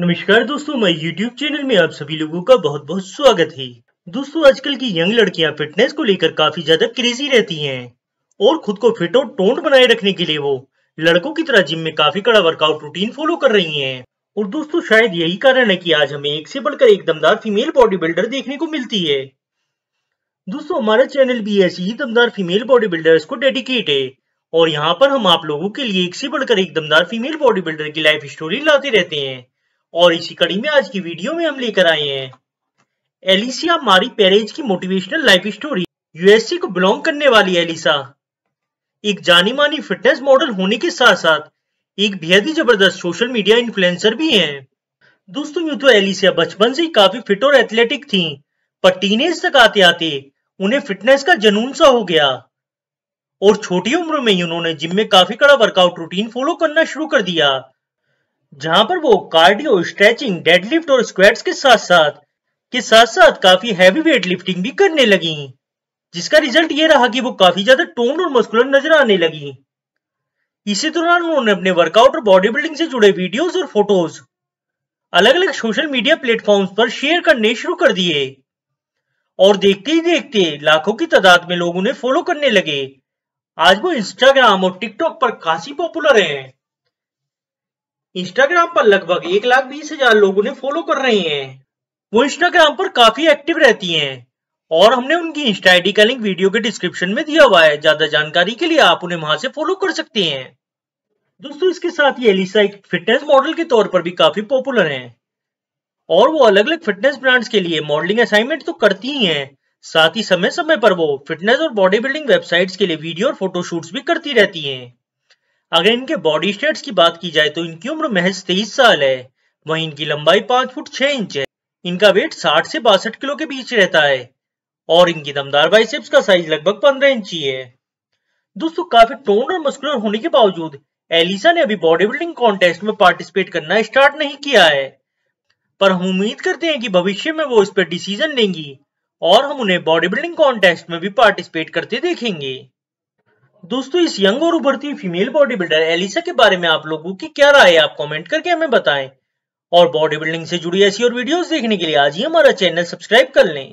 नमस्कार दोस्तों मैं YouTube चैनल में आप सभी लोगों का बहुत बहुत स्वागत है दोस्तों आजकल की यंग लड़कियां फिटनेस को लेकर काफी ज्यादा क्रेजी रहती हैं और खुद को फिट और टोंड बनाए रखने के लिए वो लड़कों की तरह जिम में काफी कड़ा वर्कआउट रूटीन फॉलो कर रही हैं और दोस्तों शायद यही कारण है की आज हमें एक से बढ़कर एक दमदार फीमेल बॉडी बिल्डर देखने को मिलती है दोस्तों हमारा चैनल भी ऐसी ही दमदार फीमेल बॉडी बिल्डर को डेडिकेट है और यहाँ पर हम आप लोगों के लिए एक से बढ़कर एक दमदार फीमेल बॉडी बिल्डर की लाइफ स्टोरी लाते रहते हैं और इसी कड़ी में आज की वीडियो में हम लेकर आए हैं एलिसिया मारी पेरेज की मोटिवेशनल लाइफ स्टोरी यूएसए को बिलोंग करने वाली एलिसा एक जानी मानी फिटनेस मॉडल होने के साथ साथ एक बेहद ही जबरदस्त सोशल मीडिया इन्फ्लुएंसर भी हैं दोस्तों यूं तो एलिसिया बचपन से ही काफी फिट और एथलेटिक थी पर टीनेज तक आते आते उन्हें फिटनेस का जनून सा हो गया और छोटी उम्र में ही उन्होंने जिम में काफी कड़ा वर्कआउट रूटीन फॉलो करना शुरू कर दिया जहां पर वो कार्डियो स्ट्रेचिंग डेडलिफ्ट और स्क्वाट्स के साथ साथ के साथ साथ काफी हैवी वेट लिफ्टिंग भी करने लगी जिसका रिजल्ट ये रहा कि वो काफी ज्यादा टोन और मस्कुलर नजर आने लगी इसी दौरान उन्होंने अपने वर्कआउट और बॉडी बिल्डिंग से जुड़े वीडियोस और फोटोज अलग अलग सोशल मीडिया प्लेटफॉर्म्स पर शेयर करने शुरू कर दिए और देखते ही देखते लाखों की तादाद में लोग उन्हें फॉलो करने लगे आज वो इंस्टाग्राम और टिकटॉक पर काफी पॉपुलर है इंस्टाग्राम पर लगभग एक लाख बीस हजार लोग उन्हें फॉलो कर रहे हैं वो इंस्टाग्राम पर काफी एक्टिव रहती हैं और हमने उनकी इंस्टा आईडी का लिंक वीडियो के डिस्क्रिप्शन में दिया हुआ है ज्यादा जानकारी के लिए आप उन्हें वहां से फॉलो कर सकते हैं दोस्तों इसके साथ ही एलिसा एक फिटनेस मॉडल के तौर पर भी काफी पॉपुलर है और वो अलग अलग फिटनेस ब्रांड्स के लिए मॉडलिंग असाइनमेंट तो करती ही है साथ ही समय समय पर वो फिटनेस और बॉडी बिल्डिंग वेबसाइट्स के लिए वीडियो और फोटोशूट्स भी करती रहती हैं अगर इनके बॉडी स्टेट्स की बात की जाए तो इनकी उम्र महज तेईस साल है वहीं इनकी लंबाई पांच फुट छह इंच है इनका वेट साठ से बासठ किलो के बीच रहता है और इनकी दमदार बाइसेप्स का साइज लगभग पंद्रह ही है दोस्तों काफी टोन और मस्कुलर होने के बावजूद एलिसा ने अभी बॉडी बिल्डिंग कॉन्टेस्ट में पार्टिसिपेट करना स्टार्ट नहीं किया है पर हम उम्मीद करते हैं कि भविष्य में वो इस पर डिसीजन लेंगी और हम उन्हें बॉडी बिल्डिंग कॉन्टेस्ट में भी पार्टिसिपेट करते देखेंगे दोस्तों इस यंग और उभरती फीमेल बॉडी बिल्डर एलिसा के बारे में आप लोगों की क्या राय है आप कमेंट करके हमें बताएं और बॉडी बिल्डिंग से जुड़ी ऐसी और वीडियोस देखने के लिए आज ही हमारा चैनल सब्सक्राइब कर लें